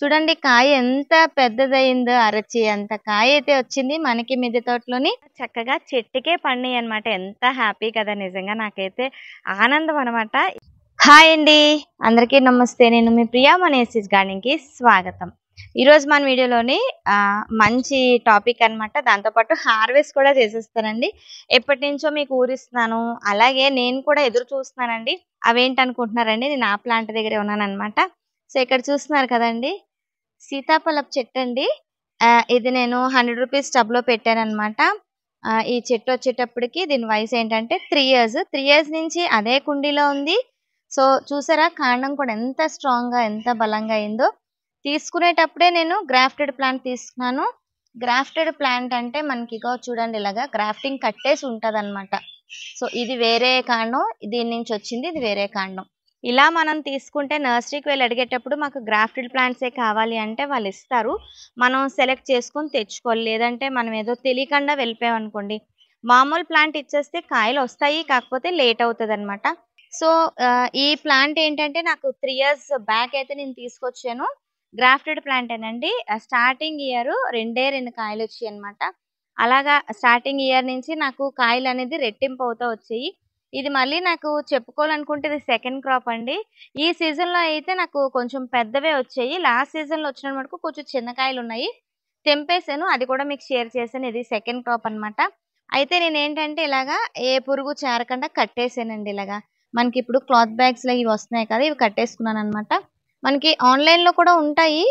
చూడండి కాయ ఎంత పెద్దదయిందో అరచి అంత కాయ అయితే వచ్చింది మనకి మిద్దె తోటలోని చక్కగా చెట్టుకే పండి అనమాట ఎంత హ్యాపీ కదా నిజంగా నాకైతే ఆనందం అనమాట హాయ్ అండి అందరికీ నమస్తే నేను మీ ప్రియా మనేసిస్ గార్డెన్కి స్వాగతం ఈరోజు మన వీడియోలోని మంచి టాపిక్ అనమాట దాంతోపాటు హార్వెస్ట్ కూడా చేసేస్తానండి ఎప్పటి నుంచో మీకు ఊరిస్తున్నాను అలాగే నేను కూడా ఎదురు చూస్తున్నానండి అవేంటి అనుకుంటున్నారండి నేను ఆ ప్లాంట్ దగ్గరే ఉన్నాను అనమాట సో ఇక్కడ చూస్తున్నారు కదండి సీతాఫలపు చెట్టు అండి ఇది నేను హండ్రెడ్ రూపీస్ టబ్లో పెట్టాను అనమాట ఈ చెట్టు వచ్చేటప్పటికి దీని వయసు ఏంటంటే త్రీ ఇయర్స్ త్రీ ఇయర్స్ నుంచి అదే కుండీలో ఉంది సో చూసారా కాండం కూడా ఎంత స్ట్రాంగ్గా ఎంత బలంగా అయిందో తీసుకునేటప్పుడే నేను గ్రాఫ్టెడ్ ప్లాంట్ తీసుకున్నాను గ్రాఫ్టెడ్ ప్లాంట్ అంటే మనకి ఇగో చూడండి ఇలాగా గ్రాఫ్టింగ్ కట్టేసి ఉంటుంది సో ఇది వేరే కాండం దీని నుంచి వచ్చింది ఇది వేరే కాండం ఇలా మనం తీసుకుంటే నర్సరీకి వెళ్ళి అడిగేటప్పుడు మాకు గ్రాఫ్టెడ్ ప్లాంట్సే కావాలి అంటే వాళ్ళు ఇస్తారు మనం సెలెక్ట్ చేసుకొని తెచ్చుకోవాలి లేదంటే మనం ఏదో తెలియకుండా వెళ్ళిపోయామనుకోండి మామూలు ప్లాంట్ ఇచ్చేస్తే కాయలు వస్తాయి కాకపోతే లేట్ అవుతుంది అనమాట సో ఈ ప్లాంట్ ఏంటంటే నాకు త్రీ ఇయర్స్ బ్యాక్ అయితే నేను తీసుకొచ్చాను గ్రాఫ్టెడ్ ప్లాంట్ ఏనండి స్టార్టింగ్ ఇయర్ రెండే రెండు కాయలు వచ్చాయి అనమాట అలాగా స్టార్టింగ్ ఇయర్ నుంచి నాకు కాయలు అనేది రెట్టింపు అవుతూ వచ్చాయి ఇది మళ్ళీ నాకు చెప్పుకోవాలనుకుంటే ఇది సెకండ్ క్రాప్ అండి ఈ సీజన్లో అయితే నాకు కొంచెం పెద్దవే వచ్చాయి లాస్ట్ సీజన్లో వచ్చిన మటుకు కొంచెం చిన్నకాయలు ఉన్నాయి తెంపేశాను అది కూడా మీకు షేర్ చేశాను ఇది సెకండ్ క్రాప్ అనమాట అయితే నేను ఏంటంటే ఇలాగా ఏ పురుగు చేరకుండా కట్టేసానండి ఇలాగా మనకి ఇప్పుడు క్లాత్ బ్యాగ్స్లో ఇవి వస్తున్నాయి కదా ఇవి కట్టేసుకున్నాను అనమాట మనకి ఆన్లైన్లో కూడా ఉంటాయి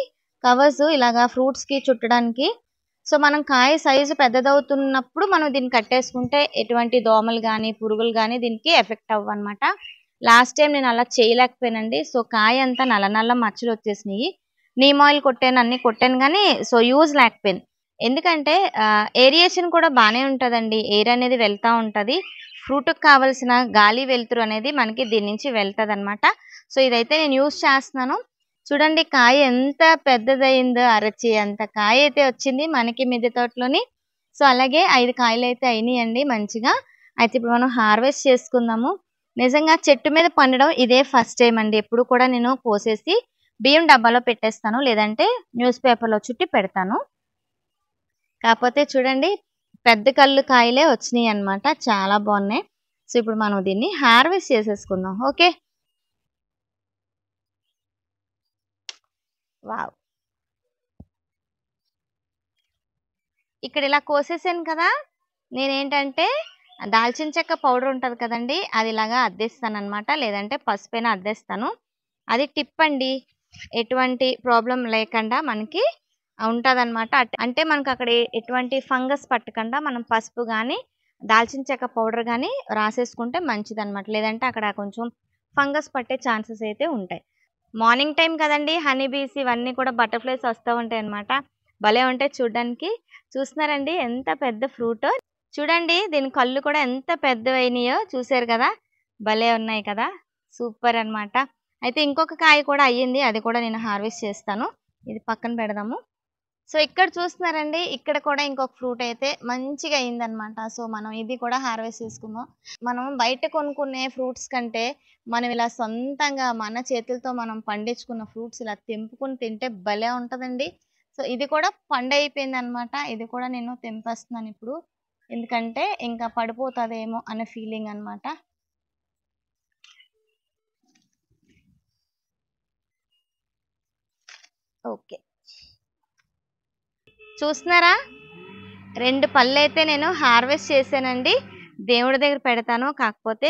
కవర్స్ ఇలాగా ఫ్రూట్స్కి చుట్టడానికి సో మనం కాయ సైజు పెద్దదవుతున్నప్పుడు మనం దీన్ని కట్టేసుకుంటే ఎటువంటి దోమలు కానీ పురుగులు కానీ దీనికి ఎఫెక్ట్ అవ్వనమాట లాస్ట్ టైం నేను అలా చేయలేకపోయానండి సో కాయ అంతా నల్ల నల్ల మచ్చలు వచ్చేసినాయి నీమ్ ఆయిల్ కొట్టాను అన్నీ కొట్టాను కానీ సో యూజ్ లేకపోయింది ఎందుకంటే ఏరియేషన్ కూడా బాగానే ఉంటుందండి ఎయిర్ అనేది వెళ్తూ ఉంటుంది ఫ్రూట్కి కావాల్సిన గాలి వెలుతురు అనేది మనకి దీని నుంచి వెళ్తుంది సో ఇదైతే నేను యూజ్ చేస్తున్నాను చూడండి కాయ ఎంత పెద్దదయిందో అరచి అంత కాయ అయితే వచ్చింది మనకి మిద్దె తోటలోని సో అలాగే ఐదు కాయలు అయితే అయినాయండి మంచిగా అయితే ఇప్పుడు మనం హార్వెస్ట్ చేసుకుందాము నిజంగా చెట్టు మీద పండడం ఇదే ఫస్ట్ టైం అండి ఎప్పుడు కూడా నేను కోసేసి బియ్యం డబ్బాలో పెట్టేస్తాను లేదంటే న్యూస్ పేపర్లో చుట్టి పెడతాను కాకపోతే చూడండి పెద్ద కళ్ళు కాయలే వచ్చినాయి అనమాట చాలా బాగున్నాయి సో ఇప్పుడు మనం దీన్ని హార్వెస్ట్ చేసేసుకుందాం ఓకే వావ్ ఇక్కడ ఇలా కోసేసాను కదా నేనేంటంటే దాల్చిన చెక్క పౌడర్ ఉంటుంది కదండి అది ఇలాగా అద్దెస్తాను అనమాట లేదంటే పసుపైన అద్దెస్తాను అది టిప్ అండి ఎటువంటి ప్రాబ్లం లేకుండా మనకి ఉంటుంది అనమాట అంటే మనకు అక్కడ ఎటువంటి ఫంగస్ పట్టకుండా మనం పసుపు కానీ దాల్చిన చెక్క పౌడర్ కానీ రాసేసుకుంటే మంచిదన్నమాట లేదంటే అక్కడ కొంచెం ఫంగస్ పట్టే ఛాన్సెస్ అయితే ఉంటాయి మార్నింగ్ టైం కదండి హనీ బీస్ ఇవన్నీ కూడా బటర్ఫ్లైస్ వస్తూ ఉంటాయి అనమాట భలే ఉంటాయి చూడడానికి చూస్తున్నారండి ఎంత పెద్ద ఫ్రూట్ చూడండి దీని కళ్ళు కూడా ఎంత పెద్దవైనాయో చూసారు కదా భలే ఉన్నాయి కదా సూపర్ అనమాట అయితే ఇంకొక కాయ కూడా అయ్యింది అది కూడా నేను హార్వెస్ట్ చేస్తాను ఇది పక్కన పెడదాము సో ఇక్కడ చూస్తున్నారండి ఇక్కడ కూడా ఇంకొక ఫ్రూట్ అయితే మంచిగా అయిందనమాట సో మనం ఇది కూడా హార్వెస్ట్ చేసుకుందాం మనం బయట కొనుక్కునే ఫ్రూట్స్ కంటే మనం ఇలా సొంతంగా మన చేతులతో మనం పండించుకున్న ఫ్రూట్స్ ఇలా తెంపుకుని తింటే భలే ఉంటుందండి సో ఇది కూడా పండు అయిపోయింది అనమాట ఇది కూడా నేను తెంపేస్తున్నాను ఇప్పుడు ఎందుకంటే ఇంకా పడిపోతుందేమో అనే ఫీలింగ్ అనమాట ఓకే చూస్తున్నారా రెండు పళ్ళు అయితే నేను హార్వెస్ట్ చేశానండి దేవుడి దగ్గర పెడతాను కాకపోతే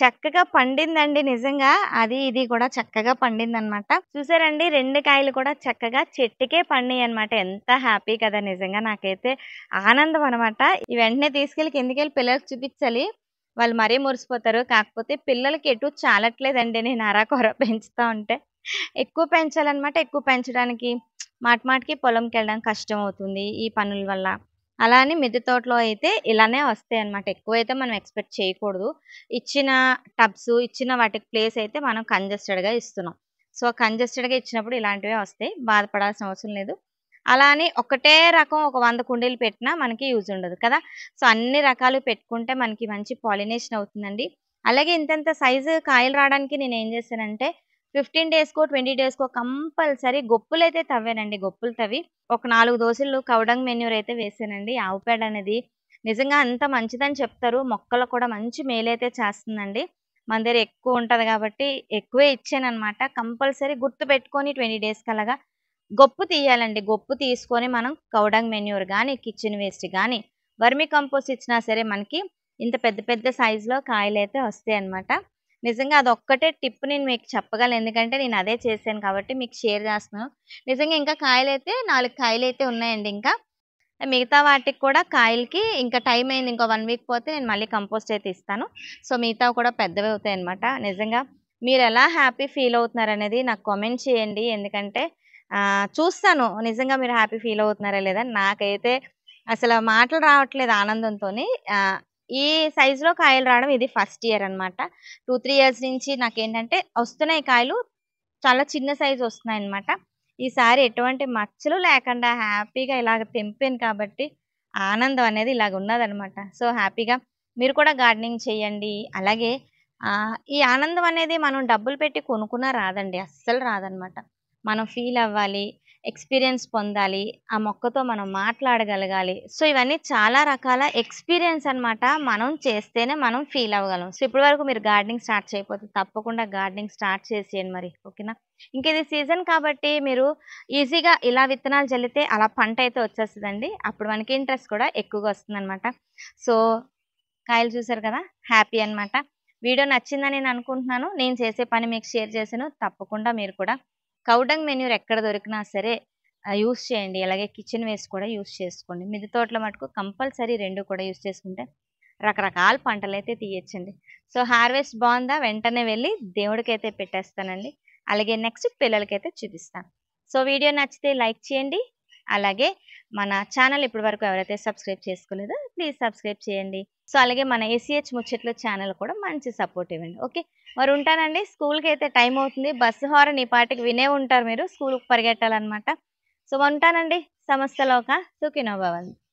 చక్కగా పండిందండి నిజంగా అది ఇది కూడా చక్కగా పండిందనమాట చూసారండి రెండు కాయలు కూడా చక్కగా చెట్టుకే పండియి అనమాట ఎంత హ్యాపీ కదా నిజంగా నాకైతే ఆనందం అనమాట ఈ వెంటనే తీసుకెళ్ళి కిందికెళ్ళి పిల్లలకు చూపించాలి వాళ్ళు మరీ మురిసిపోతారు కాకపోతే పిల్లలకి ఎటు చాలట్లేదండి నేను అరా కొర పెంచుతూ ఉంటే ఎక్కువ పెంచాలన్నమాట ఎక్కువ పెంచడానికి మాటమాటికి పొలంకి వెళ్ళడం కష్టం అవుతుంది ఈ పనుల వల్ల అలా అని మిద్దె తోటలో అయితే ఇలానే వస్తాయి అనమాట ఎక్కువ అయితే మనం ఎక్స్పెక్ట్ చేయకూడదు ఇచ్చిన టబ్స్ ఇచ్చిన వాటికి ప్లేస్ అయితే మనం కంజెస్టెడ్గా ఇస్తున్నాం సో కంజెస్టెడ్గా ఇచ్చినప్పుడు ఇలాంటివే వస్తాయి బాధపడాల్సిన అవసరం లేదు అలా అని ఒకటే రకం ఒక వంద కుండీలు పెట్టినా మనకి యూజ్ ఉండదు కదా సో అన్ని రకాలు పెట్టుకుంటే మనకి మంచి పాలినేషన్ అవుతుందండి అలాగే ఇంతంత సైజు కాయలు రావడానికి నేను ఏం చేశానంటే ఫిఫ్టీన్ డేస్కో ట్వంటీ డేస్కో కంపల్సరీ గొప్పలు అయితే తవ్వానండి గొప్పులు తవ్వి ఒక నాలుగు దోశలు కౌడంగ్ మెన్యూర్ అయితే వేసానండి ఆవు పేడ అనేది నిజంగా అంత మంచిదని చెప్తారు మొక్కలు కూడా మంచి మేలైతే చేస్తుందండి మన దగ్గర ఎక్కువ ఉంటుంది కాబట్టి ఎక్కువే ఇచ్చానమాట కంపల్సరీ గుర్తు పెట్టుకొని ట్వంటీ డేస్ కలగా గొప్పు తీయాలండి గొప్పు తీసుకొని మనం కౌడంగ్ మెన్యూర్ కానీ కిచెన్ వేస్ట్ కానీ వర్మి కంపోస్ట్ ఇచ్చినా సరే మనకి ఇంత పెద్ద పెద్ద సైజులో కాయలు అయితే వస్తాయి అన్నమాట నిజంగా అదొక్కటే టిప్ నేను మీకు చెప్పగలను ఎందుకంటే నేను అదే చేశాను కాబట్టి మీకు షేర్ చేస్తున్నాను నిజంగా ఇంకా కాయలు అయితే నాలుగు కాయలు అయితే ఉన్నాయండి ఇంకా మిగతా వాటికి కూడా కాయలకి ఇంకా టైం అయింది ఇంకో వన్ వీక్ పోతే నేను మళ్ళీ కంపోస్ట్ అయితే ఇస్తాను సో మిగతా కూడా పెద్దవి అవుతాయి అనమాట నిజంగా మీరు ఎలా హ్యాపీ ఫీల్ అవుతున్నారు అనేది నాకు కామెంట్ చేయండి ఎందుకంటే చూస్తాను నిజంగా మీరు హ్యాపీ ఫీల్ అవుతున్నారా లేదా నాకైతే అసలు మాటలు రావట్లేదు ఆనందంతో ఈ సైజులో కాయలు రావడం ఇది ఫస్ట్ ఇయర్ అనమాట టూ త్రీ ఇయర్స్ నుంచి నాకేంటంటే వస్తున్నాయి కాయలు చాలా చిన్న సైజు వస్తున్నాయి అనమాట ఈసారి ఎటువంటి మచ్చలు లేకుండా హ్యాపీగా ఇలాగ తెంపాను కాబట్టి ఆనందం అనేది ఇలాగ ఉన్నదనమాట సో హ్యాపీగా మీరు కూడా గార్డెనింగ్ చేయండి అలాగే ఈ ఆనందం అనేది మనం డబ్బులు పెట్టి కొనుక్కున్నా రాదండి అస్సలు రాదనమాట మనం ఫీల్ అవ్వాలి ఎక్స్పీరియన్స్ పొందాలి ఆ మొక్కతో మనం మాట్లాడగలగాలి సో ఇవన్నీ చాలా రకాల ఎక్స్పీరియన్స్ అనమాట మనం చేస్తేనే మనం ఫీల్ అవ్వగలం సో ఇప్పటి వరకు మీరు గార్డెనింగ్ స్టార్ట్ చేయకపోతే తప్పకుండా గార్డెనింగ్ స్టార్ట్ చేసేయండి మరి ఓకేనా ఇంక ఇది సీజన్ కాబట్టి మీరు ఈజీగా ఇలా విత్తనాలు చల్లితే అలా పంట అయితే వచ్చేస్తుందండి అప్పుడు మనకి ఇంట్రెస్ట్ కూడా ఎక్కువగా వస్తుందన్నమాట సో కాయలు చూసారు కదా హ్యాపీ అనమాట వీడియో నచ్చిందని నేను అనుకుంటున్నాను నేను చేసే పని మీకు షేర్ చేశాను తప్పకుండా మీరు కూడా కౌడంగ్ మెన్యూర్ ఎక్కడ దొరికినా సరే యూస్ చేయండి అలాగే కిచెన్ వేస్ట్ కూడా యూస్ చేసుకోండి మిద్దె తోటల మటుకు కంపల్సరీ రెండు కూడా యూస్ చేసుకుంటే రకరకాల పంటలు అయితే తీయచ్చండి సో హార్వెస్ట్ బాగుందా వెంటనే వెళ్ళి దేవుడికైతే పెట్టేస్తానండి అలాగే నెక్స్ట్ పిల్లలకైతే చూపిస్తాను సో వీడియో నచ్చితే లైక్ చేయండి అలాగే మన ఛానల్ ఇప్పటి వరకు ఎవరైతే సబ్స్క్రైబ్ చేసుకోలేదో ప్లీజ్ సబ్స్క్రైబ్ చేయండి సో అలాగే మన ఏసీహెచ్ ముచ్చట్ల ఛానల్ కూడా మంచి సపోర్ట్ ఇవ్వండి ఓకే మరి ఉంటానండి స్కూల్కి అయితే టైం అవుతుంది బస్సు హారన్ ఈ పాటికి వినే ఉంటారు మీరు స్కూల్కి పరిగెట్టాలన్నమాట సో ఉంటానండి సమస్యలోక సుఖినోభవంతు